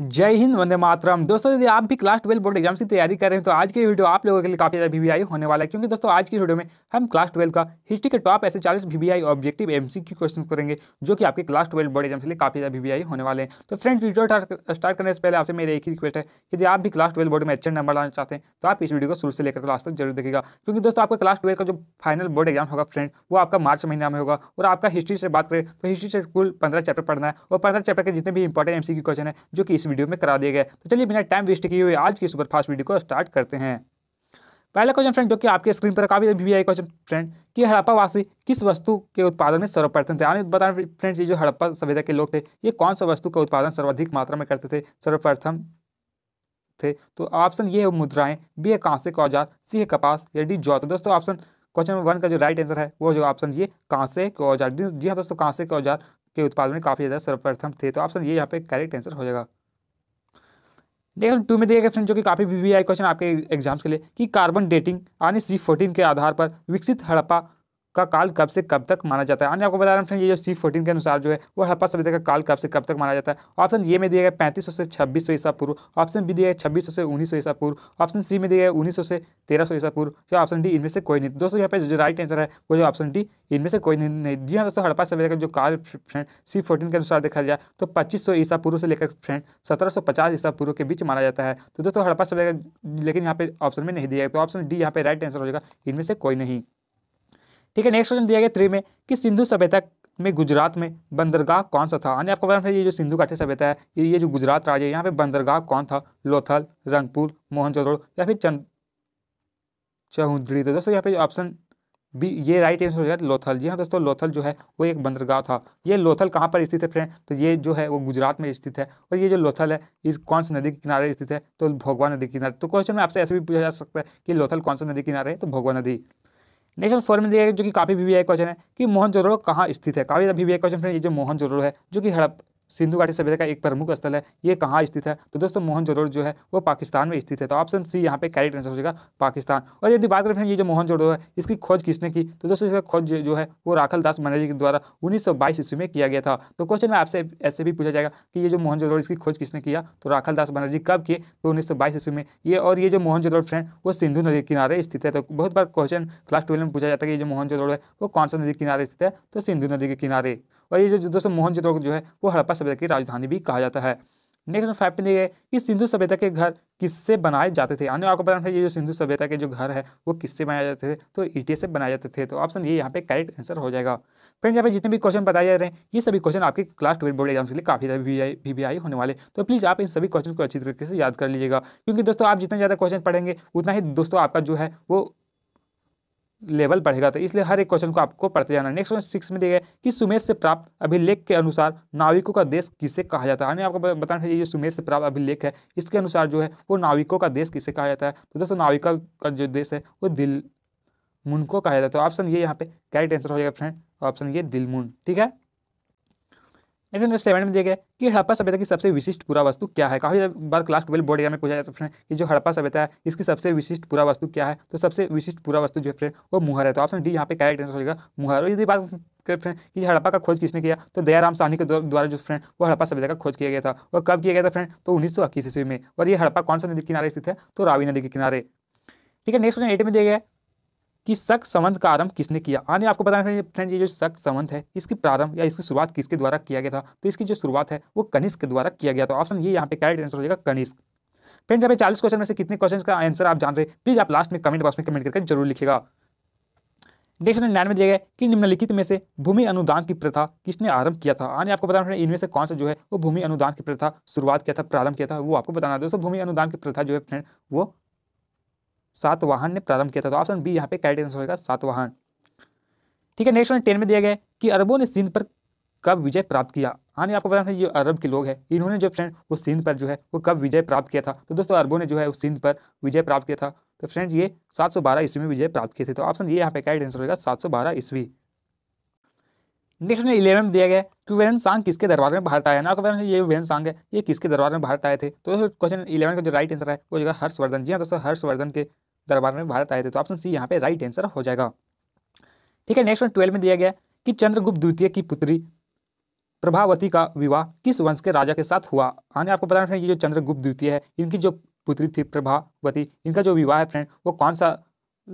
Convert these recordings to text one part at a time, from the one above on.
जय हिंद वंदे मातरम दोस्तों यदि आप भी क्लास ट्वेल्व बोर्ड एग्जाम्स की तैयारी कर रहे हैं तो आज की वीडियो आप लोगों के लिए काफ़ी ज़्यादा वीवीआई होने वाला है क्योंकि दोस्तों आज की वीडियो में हम क्लास ट्वेल्व का हिस्ट्री के टॉप ऐसे चालीस वीवीआई ऑब्जेक्टिव एमसीक्यू क्वेश्चन करेंगे जो कि आपके क्लास ट्वेल्व बोर्ड एग्जाम के लिए काफ़ी ज़्यादा वीवीआई होने वाले हैं तो फ्रेंड्स वीडियो स्टार्ट करने से पहले आपसे मेरी एक ही रिक्वेस्ट है यदि आप भी क्लास ट्वेल्व बोर्ड में अच्छे नंबर लाना चाहते हैं तो आप इस वीडियो को शुरू से लेकर क्लास तक जरूर देखेगा क्योंकि दोस्तों आपका क्लास ट्वेल्व का जो फाइनल बोर्ड एग्जाम होगा फ्रेंड वो आपका मार्च महीना में होगा और आपका हिस्ट्री से बात करें तो हिस्ट्री से कुल पंद्रह चैप्टर पढ़ना है और पंद्रह चैप्टर के जितने भी इंपॉर्टेंट की क्वेश्चन है जो कि इस वीडियो में करा दिया गया तो चलिए बिना टाइम वेस्ट किए हुए आज की सुपरफास्ट वीडियो को स्टार्ट करते हैं पहला क्वेश्चन फ्रेंड जो कि आपके स्क्रीन पर काफी भी आई क्वेश्चन फ्रेंड कि हड़प्पा वासी किस वस्तु के उत्पादन में सर्वप्रथम थे यानी बताएं फ्रेंड्स ये जो हड़प्पा सभ्यता के लोग थे ये कौन सा वस्तु का उत्पादन सर्वाधिक मात्रा में करते थे सर्वप्रथम थे तो ऑप्शन ये मुद्राएं बी है कांसे का औजार सी है कपास या डी जौ तो दोस्तों ऑप्शन क्वेश्चन नंबर वन का जो राइट आंसर है वो जो ऑप्शन ये कांसे का औजार जी हाँ दोस्तों कांसे का औजार के उत्पादन में काफ़ी ज़्यादा सर्वप्रथम थे तो ऑप्शन ये यहाँ पे करेक्ट आंसर हो जाएगा लेकिन टू में दिया गया जो कि काफ़ी वी आई क्वेश्चन आपके एग्जाम्स के लिए कि कार्बन डेटिंग यानी सी फोर्टीन के आधार पर विकसित हड़प्पा का काल कब से कब तक माना जाता है यानी आपको बता रहा हूँ ये जो सी फोर्टीन के अनुसार जो है वो हड़प्पा सभ्यता का काल कब से कब तक माना जाता है ऑप्शन ए में दिया गया पैंतीस से छब्बीस सौ ईसा पूर्व ऑप्शन बी दिया गया छब्बीस सौ से उन्नीस सौ ईसा पूर्व ऑप्शन सी में दिया गया उन्नीस सौ से तेरह सौ ईसा पूर्व जो ऑप्शन डी इनमें से कोई नहीं दोस्तों यहाँ पे जो राइट आंसर है वो जो ऑप्शन डी इनमें से कोई नहीं जी हाँ दोस्तों हड़प्पा सभ्यता का जो काल फ्रेंड सी फोर्टीन के अनुसार देखा जाए तो पच्चीस सौ ईसा पूर्व से लेकर फ्रेंड सत्रह सौ पचास ईसा पूर्व के बीच माना जाता है तो दोस्तों हड़प्पा सभ्यता लेकिन यहाँ पे ऑप्शन में नहीं दिया गया तो ऑप्शन डी यहाँ पे राइट आंसर हो जाएगा इनमें से कोई नहीं ठीक है नेक्स्ट क्वेश्चन दिया गया थ्री में कि सिंधु सभ्यता में गुजरात में बंदरगाह कौन सा था यानी आपको पता ये जो सिंधु घाटी सभ्यता है ये ये जो गुजरात राज्य है यहाँ पे बंदरगाह कौन था लोथल रंगपुर मोहन या फिर चंद चहुद्री तो दोस्तों यहाँ पे ऑप्शन बी ये राइट आंसर हो जाए लोथल जी हाँ दोस्तों लोथल जो है वो एक बंदरगाह था ये लोथल कहाँ पर स्थित है फ्रेंड तो ये जो है वो गुजरात में स्थित है और ये जो लोथल है इस कौन से नदी के किनारे स्थित है तो भोगवा नदी किनारे तो क्वेश्चन में आपसे ऐसे भी पूछा जा सकता है कि लोथल कौन सा नदी किनारे है तो भोगवा नदी नेक्स्ट हम फोर में दिया गया जो कि काफ़ी वीवीआई क्वेश्चन है कि मोहन जोरो कहाँ स्थित है काफ़ी वीवीआई क्वेश्चन फ्रेंड ये जो मोहन जोरो है जो कि हड़प सिंधु घाटी सभ्यता का एक प्रमुख स्थल है ये कहाँ स्थित है तो दोस्तों मोहनजोदड़ो जो है वो पाकिस्तान में स्थित है तो ऑप्शन सी यहाँ पे कैरेक्ट आंसर हो जाएगा पाकिस्तान और यदि बात करें ये जो मोहनजोदड़ो है इसकी खोज किसने की तो दोस्तों इसका खोज जो है वो राखल दास मंडली के द्वारा उन्नीस सौ ईस्वी में किया गया था तो क्वेश्चन में आपसे ऐसे भी पूछा जाएगा कि ये जो मोहनजोदड़ो इसकी खोज किसने किया तो राखल दास बनर्जी कब किए तो उन्नीस ईस्वी में ये और ये जो मोहनजोदड़ो फ्रेंड वो सिंधु नदी किनारे स्थित है तो बहुत बार क्वेश्चन क्लास ट्वेल्व में पूछा जाता है कि ये जो मोहनजोदड़ो है वो कौन सा नदी किनारे स्थित है तो सिंधु नदी के किनारे और ये जो दोस्तों मोहन जो है वो हड़प्पा सभ्यता की राजधानी भी कहा जाता है नेक्स्ट फैक्ट पे दिए गए कि सिंधु सभ्यता के घर किससे बनाए जाते थे यानी आपको पता है ये जो सिंधु सभ्यता के जो घर है वो किससे बनाए जाते थे तो ईटे से बनाए जाते थे तो ऑप्शन ये यहाँ पे करेक्ट आंसर हो जाएगा फ्रेंड यहाँ पे जितने भी क्वेश्चन बताए जा रहे हैं ये सभी क्वेश्चन आपके क्लास ट्वेल्व बोर्ड एग्जाम के लिए काफ़ी ज़्यादा वी वी आई होने वाले तो प्लीज़ आप इन सभी क्वेश्चन को अच्छी तरीके से याद कर लीजिएगा क्योंकि दोस्तों आप जितना ज़्यादा क्वेश्चन पढ़ेंगे उतना ही दोस्तों आपका जो है वो लेवल बढ़ेगा तो इसलिए हर एक क्वेश्चन को आपको पढ़ते जाना नेक्स्ट क्वेश्चन सिक्स में देगा कि सुमेर से प्राप्त अभिलेख के अनुसार नाविकों का देश किसे कहा जाता है हमें आपको बताना चाहिए जो सुमेर से प्राप्त अभिलेख है इसके अनुसार जो है वो नाविकों का देश किसे कहा जाता है तो दोस्तों नाविका का जो देश है वो दिल मुन को कहा जाता है तो ऑप्शन ये यहाँ पे करेक्ट आंसर हो जाएगा फ्रेंड ऑप्शन ये दिलमुन ठीक है लेकिन नंबर सेवन में दिया गया कि हड़प्पा सभ्यता की सबसे विशिष्ट पूरा वस्तु क्या है काफी बार क्लास ट्वेल्व बोर्ड एग्जाम में पूछा जाता है कि जो हड़प्पा सभ्यता है इसकी सबसे विशिष्ट पूरा वस्तु क्या है तो सबसे विशिष्ट पूरा वस्तु जो है फ्रेंड वो मुहर है तो ऑप्शन डी यहाँ पे करेक्ट आंसर होगा मुहर और यदि बात फ्रेंड कि हड़प्पा का खोज किसने किया तो दयाराम साहनी के द्वारा जो फ्रेंड वो हड़प्पा सभ्यता का खोज किया गया था और कब किया गया था फ्रेंड तो उन्नीस ईस्वी में और ये हड़प्पा कौन सा नदी किनारे स्थित है तो रावी नदी के किनारे ठीक है नेक्स्ट क्वेश्चन एट में दिया गया कि शक संबंध का आरंभ किसने किया आने आपको बताना फ्रेंड ये जो शक संबंध है इसकी प्रारंभ या इसकी शुरुआत किसके द्वारा किया गया था तो इसकी जो शुरुआत है वो कनिष्क द्वारा किया गया था ऑप्शन ये यहाँ पे करेक्ट आंसर हो जाएगा कनिष्क फ्रेंड यहाँ पे चालीस क्वेश्चन में से कितने क्वेश्चन का आंसर आप जान रहे हैं प्लीज़ आप लास्ट में कमेंट बॉक्स में कमेंट करके जरूर लिखेगा नेक्स्ट नाइन में दिया गया कि निम्नलिखित में से भूमि अनुदान की प्रथा किसने आरंभ किया था आने आपको बताना फ्रेंड इनमें से कौन सा जो है वो भूमि अनुदान की प्रथा शुरुआत किया था प्रारंभ किया था वो आपको बताना दोस्तों भूमि अनुदान की प्रथा जो है फ्रेंड वो सात वाहन ने प्रारंभ किया था तो ऑप्शन बी यहाँ पे करेक्ट आंसर होगा सात वाहन ठीक है नेक्स्ट क्वेश्चन टेन में दिया गया कि अरबों ने सिंध पर कब विजय प्राप्त किया हाँ आपको आपको बताना ये अरब के लोग हैं इन्होंने जो फ्रेंड वो सिंध पर जो है वो कब विजय प्राप्त किया था तो दोस्तों अरबों ने जो है वो सिंध पर विजय प्राप्त किया था तो फ्रेंड्स ये सात बारह ईस्वी में विजय प्राप्त किए थे तो ऑप्शन ये यहाँ पे कैरेक्ट आंसर होगा सात बारह ईस्वी नेक्स्ट में इलेवन दिया गया कि वेन सांग किसके दरबार में भारत आया ना क्वेश्चन ये वेन सांग है ये किसके दरबार में भारत आए थे तो क्वेश्चन इलेवन का जो राइट आंसर है वो जो हर्षवर्धन जी हाँ दोस्तों हर्षवर्धन के दरबार में भारत आए थे तो ऑप्शन सी यहाँ पे राइट आंसर हो जाएगा ठीक है नेक्स्ट वन ट्वेल्व में दिया गया कि चंद्रगुप्त द्वितीय की पुत्री प्रभावती का विवाह किस वंश के राजा के साथ हुआ हाँ आपको बताया फ्रेंड ये जो चंद्रगुप्त द्वितीय है इनकी जो पुत्री थी प्रभावती इनका जो विवाह है फ्रेंड वो कौन सा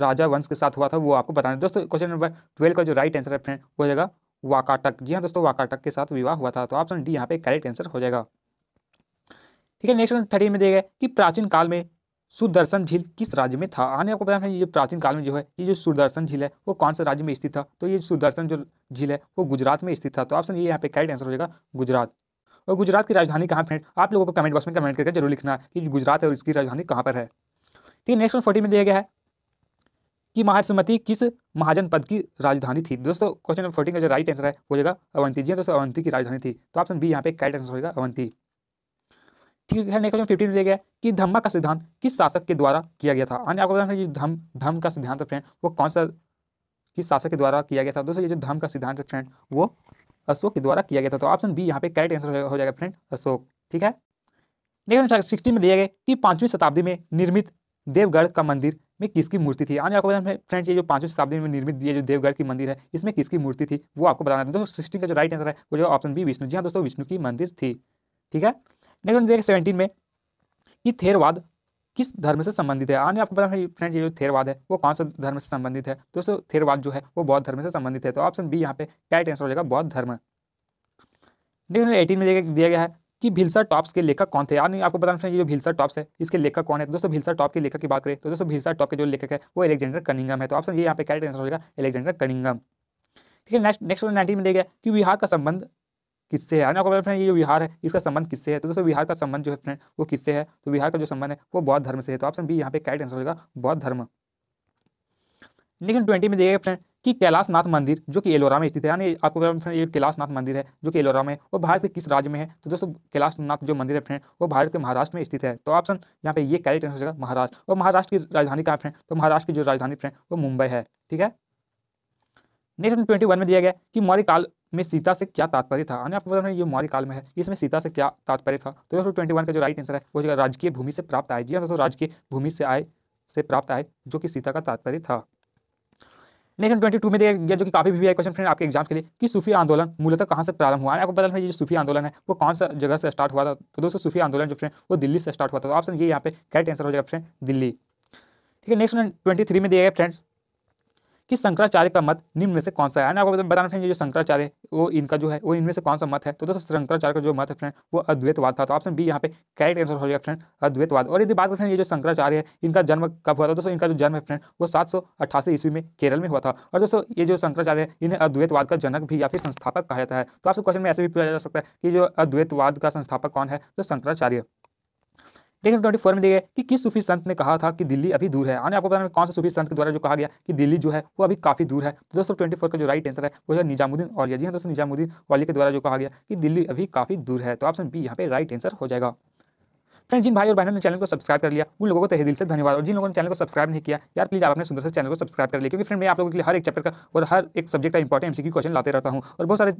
राजा वंश के साथ हुआ था वो आपको बताना दोस्तों क्वेश्चन नंबर ट्वेल्व का जो राइट आंसर है फ्रेंड वो जगह वाकाटक जी हाँ दोस्तों वाकाटक के साथ विवाह हुआ था तो ऑप्शन डी यहाँ पे करेक्ट आंसर हो जाएगा ठीक है नेक्स्ट थर्टी में दिया कि प्राचीन काल में सुदर्शन झील किस राज्य में था आने आपको पता है ये प्राचीन काल में जो है ये जो सुदर्शन झील है वो कौन से राज्य में स्थित था तो ये सुदर्शन जो झील है वो गुजरात में स्थित था तो ऑप्शन ये यहाँ पे करेक्ट आंसर हो जाएगा गुजरात और गुजरात की राजधानी कहाँ फ्रेंड आप लोगों को कमेंट बॉक्स में कमेंट करके जरूर लिखना है कि गुजरात है और इसकी राजधानी कहाँ पर है ठीक है नेक्स्ट फोर्टी में दिया गया है कि महासमति किस महाजन पद की राजधानी थी दोस्तों क्वेश्चन नंबर फोर्टीन का जो राइट आंसर है वो जाएगा अवंती जी दोस्तों अवंती की राजधानी थी तो ऑप्शन बी यहाँ पे कैट आंसर होगा अवंती ठीक है नेक्स्ट क्वेश्चन फिफ्टीन में दिया गया कि धम्मा का सिद्धांत किस शासक के द्वारा किया गया था यानी आपको बताना धम धम का सिद्धांत फ्रेंड वो कौन सा किस शासक के द्वारा किया गया था दोस्तों ये जो धम का सिद्धांत फ्रेंड वो अशोक के द्वारा किया गया था तो ऑप्शन बी यहाँ पे करेक्ट आंसर हो जाएगा फ्रेंड अशोक ठीक है नेक्स्ट सिक्सटीन में दिया गया कि पाँचवीं शताब्दी में निर्मित देवगढ़ का मंदिर में किसकी मूर्ति थी आने आपको बताना फ्रेंड्स ये जो पांचवें शताब्दी में निर्मित ये जो देवघर की मंदिर है इसमें किसकी मूर्ति थी वो आपको बताना था दोस्तों सिक्सटीन का जो राइट आंसर है वो जो ऑप्शन बी विष्णु जी हाँ दोस्तों विष्णु की मंदिर थी ठीक है नेक्स्ट देखिए सेवेंटीन में कि थेरवाद किस धर्म से संबंधित है आने आपको बताया है फ्रेंड ये जो थेरवाद है वो कौन सा धर्म से संबंधित है दोस्तों थेरवाद जो है वो बौद्ध धर्म से संबंधित है तो ऑप्शन बी यहाँ पे राइट आंसर हो जाएगा बौद्ध धर्म नेक्स्ट एटीन में दिया गया है कि भिलसा टॉप्स के लेखक कौन थे नहीं आपको बताना चाहिए जो भिलसा टॉप्स है इसके लेखक कौन है तो दोस्तों भिलसा टॉप के लेखक की बात करें तो दोस्तों भिलसा टॉप के जो लेखक है वो एलेक्जेंडर कनिंगम है तो ऑप्शन ये यहाँ पे कैरेक्ट आंसर होगा एलेक्जेंडर कनिंगम ठीक है नेक्स्ट नेक्स्ट नाइनटीन में देखा कि बिहार का संबंध किससे है आपको फ्रेंड ये जो बिहार है इसका संबंध किससे है तो दोस्तों बिहार का संबंध जो है फ्रेंड वो किससे है तो बिहार का जो संबंध है वो बौद्ध धर्म से है तो ऑप्शन बी यहाँ पे कैरेक्ट आंसर होगा बौद्ध धर्म लेकिन ट्वेंटी में देखिएगा फ्रेंड कि कैलाश नाथ मंदिर जो कि एलोरा में स्थित है यानी आपको ये कैलाश नाथ मंदिर है जो कि एलोरा में वो भारत के किस राज्य में है तो दोस्तों कैलाश नाथ जो मंदिर है फ्रेंड वो भारत के महाराष्ट्र में स्थित है तो ऑप्शन यहाँ पे ये कैरेक्ट आंसर हो जाएगा महाराष्ट्र और महाराष्ट्र की राजधानी कहाँ फ्रेंड तो महाराष्ट्र की जो राजधानी फ्रेंड वो मुंबई है ठीक है नेक्स्ट ट्वेंटी वन में दिया गया कि मौर्य काल में सीता से क्या तात्पर्य था यानी आपको ये मौर्य काल में है इसमें सीता से क्या तात्पर्य था तो दोस्तों ट्वेंटी वन का जो राइट आंसर है वो राजकीय भूमि से प्राप्त आए जी हाँ, दोस्तों राजकीय भूमि से आए से प्राप्त आए जो कि सीता का तात्पर्य था लेकिन ट्वेंटी टू में दिया गया जो कि काफी भी क्वेश्चन फ्रेंड आपके एग्जाम के लिए कि सूफी आंदोलन मूलतः कहाँ से प्रारंभ हुआ है आपको पता है जो सूफी आंदोलन है वो कौन सा जगह से स्टार्ट हुआ था तो दोस्तों सूफी आंदोलन जो फ्रेंड वो दिल्ली से स्टार्ट हुआ था तो ऑप्शन ये यहाँ पे करेक्ट आंसर हो जाएगा फ्रेंड दिल्ली ठीक है नेक्स्ट ट्वेंटी थ्री में दिया गया फ्रेंड्स कि शंकराचार्य का मत निम्न में से कौन सा है आपको बताना फ्रेंड जो शंकराचार्य वो इनका जो है वो इनमें से कौन सा मत है तो दोस्तों शंकराचार्य का जो मत है फ्रेंड वो अद्वैतवाद था तो ऑप्शन बी यहाँ पे करेक्ट आंसर हो जाएगा फ्रेंड अद्वैतवाद और यदि बात करें ये जो शंकराचार्य है इनका जन्म कब हुआ था दोस्तों इनका जो जन्म है फ्रेंड वो सात ईस्वी में केरल में हुआ था और दोस्तों ये जो शंकराचार्य है इन्हें अद्वैतवाद का जनक भी या फिर संस्थापक कहा जाता है तो आपसे क्वेश्चन में ऐसे भी पूछा जा सकता है कि जो अद्वैतवाद का संस्थापक कौन है तो शंकराचार्य लेकिन ट्वेंटी फोर में देखिए कि किस सूफी संत ने कहा था कि दिल्ली अभी दूर है आने आपको बताना कौन सा सूफी संत के द्वारा जो कहा गया कि दिल्ली जो है वो अभी काफ़ी दूर है तो दोस्तों ट्वेंटी फोर का जो राइट आंसर है वो है निजामुद्दीन और जी हाँ दोस्तों निजामुद्दीन वाली के द्वारा जो कहा गया कि दिल्ली अभी काफ़ी दूर है तो ऑप्शन बी यहाँ पे राइट आंसर हो जाएगा फ्रेंड जिन भाई और बहनों ने चैनल को सब्सक्राइब कर लिया उन लोगों को तहे दिल से धन्यवाद और जिन लोगों ने चैनल को सब्सक्राइब नहीं किया यार प्लीज़ आप अपने सुंदर से चैनल को सब्सक्राइब कर लिया क्योंकि फ्रेंड मैं आप लोगों के लिए हर एक चैप्टर का और हर एक सब्जेक्ट का इंपॉर्टेंट एमसीक्यू क्वेश्चन लाते रहता हूँ और बहुत सारे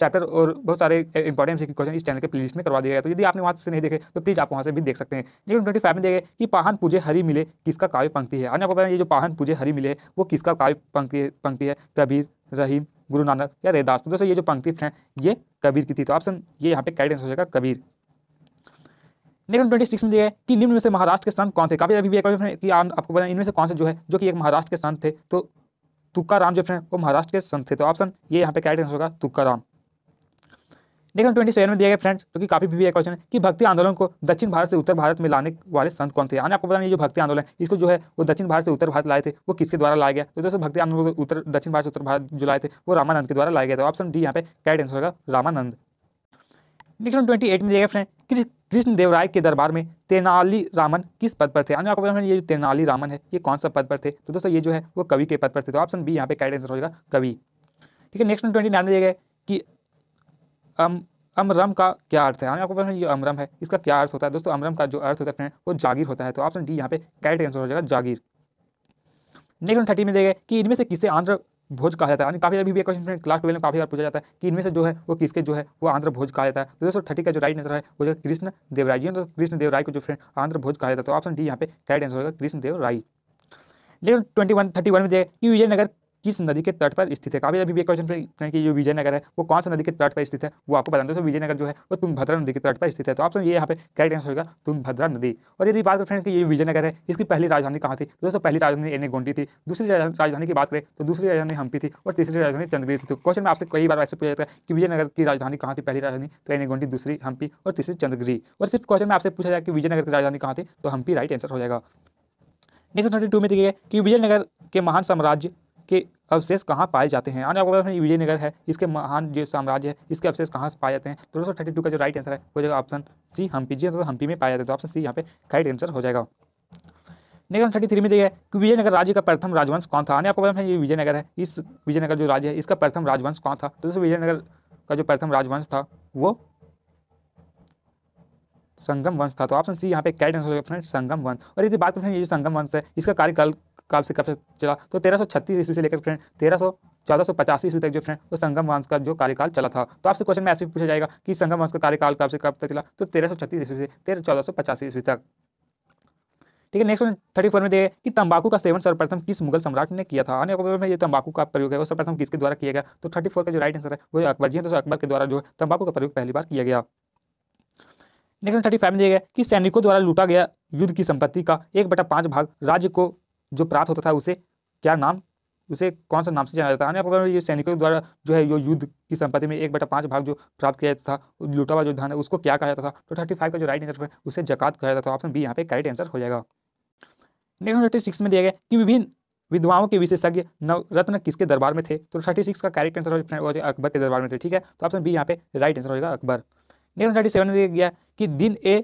चैप्टर और बहुत सारे इंपॉर्टेंट एम क्वेश्चन इस चैनल के प्लेलिस्ट में करवा दिया गया तो यदि आपने वहाँ से नहीं देखे तो प्लीज़ आप वहाँ से भी देख सकते हैं लेकिन ट्वेंटी फाइव में देखे कि पाहन पूजे हरी मिले किसका काव्य पंक्ति है आपको बताया ये जो पाहन पूजे हरी मिले वो किसका काव्य पंक्ति पंक्ति है कबीर रहीम गुरु नानक या रेदास तो दोस्तों ये जो पंक्ति है ये कबीर की थी तो ऑप्शन ये यहाँ पे कैडेंस आंसर हो जाएगा कबीर नेक्स्ट ट्वेंटी सिक्स में दिया है कि निम्न में से महाराष्ट्र के संत कौन थे काफी अभी भी एक कि आपको पता इनमें से कौन से जो है जो कि एक महाराष्ट्र के संत थे तो तुक्का राम जो फ्रेंड वो महाराष्ट्र के संत थे तो ऑप्शन ये यहाँ पे कैडेंस आंसर होगा तुक्का राम लेकिन ट्वेंटी सेवन में दिया गया फ्रेंड्स जो कि काफी भी क्वेश्चन है कि भक्ति आंदोलन को दक्षिण भारत से उत्तर भारत में लाने वाले संत कौन थे यानी आपको बताने जो भक्ति आंदोलन इसको जो है वो दक्षिण भारत से उत्तर भारत लाए थे वो किसके द्वारा लाया गया तो दोस्तों भक्ति आंदोलन को उत्तर दक्षिण भारत से उत्तर भारत जो लाए थे वो रामानंद के द्वारा लाया गया था ऑप्शन डी यहाँ पे कैट आंसर होगा रामानंद लेकिन ट्वेंटी एट में दिया गया फ्रेंड कृष्ण देवराय के दरबार में तेनाली रामन किस पद पर थे यानी आपको है ये तेनाली रामन है ये कौन सा पद पर थे तो दोस्तों ये जो है वो कवि के पद पर थे तो ऑप्शन बी यहाँ पे कैट आंसर होगा कवि ठीक है नेक्स्ट ट्वेंटी नाइन में दिया गया कि अम अमरम का क्या अर्थ है यानी हाँ, आपको पता है ये अमरम है इसका क्या अर्थ होता है दोस्तों अमरम का जो अर्थ होता है फ्रेंड वो जागीर होता है तो ऑप्शन डी यहाँ पे कैरेक्ट आंसर हो जाएगा जागीर नेक्स्ट थर्टी में देखें कि इनमें से किसे आंध्र भोज कहा जाता है काफी अभी भी क्वेश्चन क्लास ट्वेल्व में काफी बार पूछा जाता है कि इनमें से जो है वो किसके जो है वो आंध्र भोज कहा जाता है तो दोस्तों थर्टी का जो राइट आंसर है वो जो कृष्ण देवराय जी दोस्तों कृष्ण देवराय को जो फ्रेंड आंध्र भोज कहा जाता है तो ऑप्शन डी यहाँ पे करेक्ट आंसर होगा कृष्ण देवराय लेकिन ट्वेंटी वन थर्टी वन में देखें कि विजयनगर किस नदी के तट पर स्थित है काफी अभी भी क्वेश्चन कि जो विजयनगर है वो कौन सा नदी के तट पर स्थित है वो आपको बताना तो विजयनगर जो है वो तुंगभद्रा नदी के तट पर स्थित है तो ऑप्शन ये यहाँ पे करेक्ट आंसर होगा तुंगभद्रा नदी और यदि बात करें कि ये विजयनगर है इसकी पहली राजधानी कहाँ थी तो दोस्तों पहली राजधानी एने गोंडी थी दूसरी राजधानी की बात करें तो दूसरी राजधानी हम्पी थी और तीसरी राजधानी चंद्रगिरी थी तो क्वेश्चन में आपसे कई बार ऐसे पूछा जाता है कि विजयनगर की राजधानी कहाँ थी पहली राजधानी तो एने गोंडी दूसरी हम्पी और तीसरी चंद्रगिरी और सिर्फ क्वेश्चन में आपसे पूछा जाए कि विजयनगर की राजधानी कहाँ थी तो हम्पी राइट आंसर हो जाएगा नेक्स्ट ट्वेंटी टू में देखिए कि विजयनगर के महान साम्राज्य के अवशेष कहाँ पाए जाते हैं आने आपको पता विजयनगर है इसके महान जो साम्राज्य है इसके अवशेष कहाँ से पाए जाते हैं तो दोस्तों थर्टी टू का जो राइट आंसर है वो जगह ऑप्शन सी हम्पी जी तो हम्पी में पाया जाता है तो ऑप्शन सी यहाँ पे राइट आंसर हो जाएगा नेक्स्ट थर्टी थ्री में देखिए कि विजयनगर राज्य का प्रथम राजवंश कौन था आने आपको बताया ये विजयनगर है इस विजयनगर जो राज्य है इसका प्रथम राजवंश कौन था तो दोस्तों विजयनगर का जो प्रथम राजवंश था वो संगम वंश था तो ऑप्शन सी यहाँ पे कैट आंसर हो गया फ्रेंड संगम वंश और यदि बात करें ये जो संगम वंश है इसका कार्यकाल कब से कब से चला तो तेरह सौ छत्तीस ईस्वी से लेकर फ्रेंड तेरह सौ चौदह सौ पचास ईस्वी तक जो फ्रेंड वो संगम वंश का जो कार्यकाल चला था तो आपसे क्वेश्चन में ऐसे भी पूछा जाएगा कि संगम वंश का कार्यकाल कब से कब तक चला तो तेरह सौ छत्तीस ईस्वी से तेरह चौदह सौ पचास ईस्वी तक ठीक है नेक्स्ट क्वेश्चन थर्टी फोर में देखिए कि तंबाकू का सेवन सर्वप्रथम किस मुगल सम्राट ने किया था अन्य में ये तंबाकू का प्रयोग है वो सर्वप्रथम किसके द्वारा किया गया तो थर्टी फोर का जो राइट आंसर है वो अकबर जी है तो अकबर के द्वारा जो है तंबाकू का प्रयोग पहली बार किया गया नेक्स्ट थर्टी फाइव में देखिए कि सैनिकों द्वारा लूटा गया युद्ध की संपत्ति का एक बटा पाँच भाग राज्य को जो प्राप्त होता था उसे क्या नाम उसे कौन सा नाम से जाना जाता है अन्य ये सैनिकों द्वारा जो है यो युद्ध की संपत्ति में एक बटा पाँच भाग जो प्राप्त किया जाता था लूटा हुआ जो धन है उसको क्या कहा जाता था तो थर्टी फाइव का जो राइट आंसर है उसे जकात कहा जाता था ऑप्शन बी यहाँ पे करेक्ट आंसर हो जाएगा नेक्स्ट थर्टी सिक्स में दिया गया कि विभिन्न विद्वाओं के विशेषज्ञ नवरत्न किसके दरबार में थे तो थर्टी सिक्स का करेक्ट आंसर होगा अकबर के दरबार में थे ठीक है तो ऑप्शन बी यहाँ पे राइट आंसर होगा अकबर नेक्स्ट थर्टी सेवन में दिया गया कि दिन ए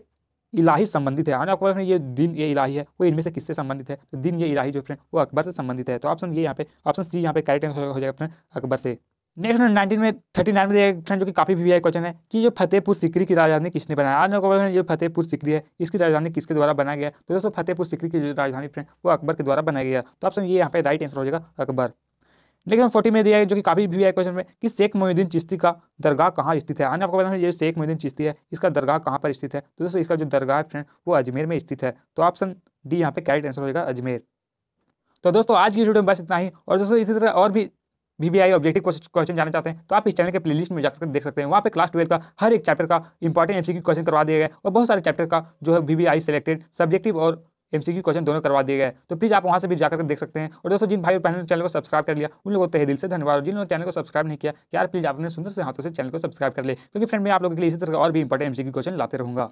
इलाही संबंधित है आपको ये दिन ये इलाही है वो इनमें से किससे संबंधित है तो दिन ये इलाही जो फ्रेंड वो अकबर से संबंधित है तो ऑप्शन ये यहाँ पे ऑप्शन सी यहाँ पे करेक्ट हो जाएगा फ्रेंड अकबर से नेक्स्ट नाइनटीन में थर्टी नाइन में फ्रेंड जो कि काफी भी क्वेश्चन है कि जो फतेहपुर सिकरी की राजधानी किसने बनाया आज लोग जो फतेहपुर सिकरी है इसकी राजधानी किसके द्वारा बनाया गया तो दोस्तों फतेहपुर सिकरी की जो राजधानी फ्रेंड वो अकबर के द्वारा बनाया गया तो ऑप्शन ये यहाँ पे राइट आंसर हो जाएगा अकबर लेकिन फोर्टी में दिया है जो कि काफ़ी भी है क्वेश्चन में कि शेख मोहुद्दीन चिश्ती का दरगाह कहाँ स्थित है आने आपको पता है ये शेख मोहुद्दीन चिश्ती है इसका दरगाह कहाँ पर स्थित है तो दोस्तों इसका जो दरगाह है फ्रेंड वो अजमेर में स्थित है तो ऑप्शन डी यहाँ पे करेक्ट आंसर होगा अजमेर तो दोस्तों आज की वीडियो में बस इतना ही और दोस्तों इसी तरह और भी वी आई ऑब्जेक्टिव क्वेश्चन जानना चाहते हैं तो आप इस चैनल के प्लेलिस्ट में जाकर देख सकते हैं वहाँ पे क्लास ट्वेल्व का हर एक चैप्टर का इंपॉर्टेंट एमसीक्यू क्वेश्चन करवा दिया गया और बहुत सारे चैप्टर का जो है वी आई सिलेक्टेड सब्जेक्टिव और एम क्वेश्चन दोनों करवा दिए गए तो प्लीज़ आप वहाँ से भी जाकर देख सकते हैं और दोस्तों जिन भाई पहले चैनल को सब्सक्राइब कर लिया उन लोगों को तहे दिल से धन्यवाद जिन्होंने चैनल को सब्सक्राइब नहीं किया यार प्लीज़ आपने सुंदर से हाथों से चैनल को सब्सक्राइब कर ले क्योंकि फ्रेंड मैं आप लोगों के लिए इसी तरह और भी इंपॉर्टेंट एम क्वेश्चन लाते रहूँगा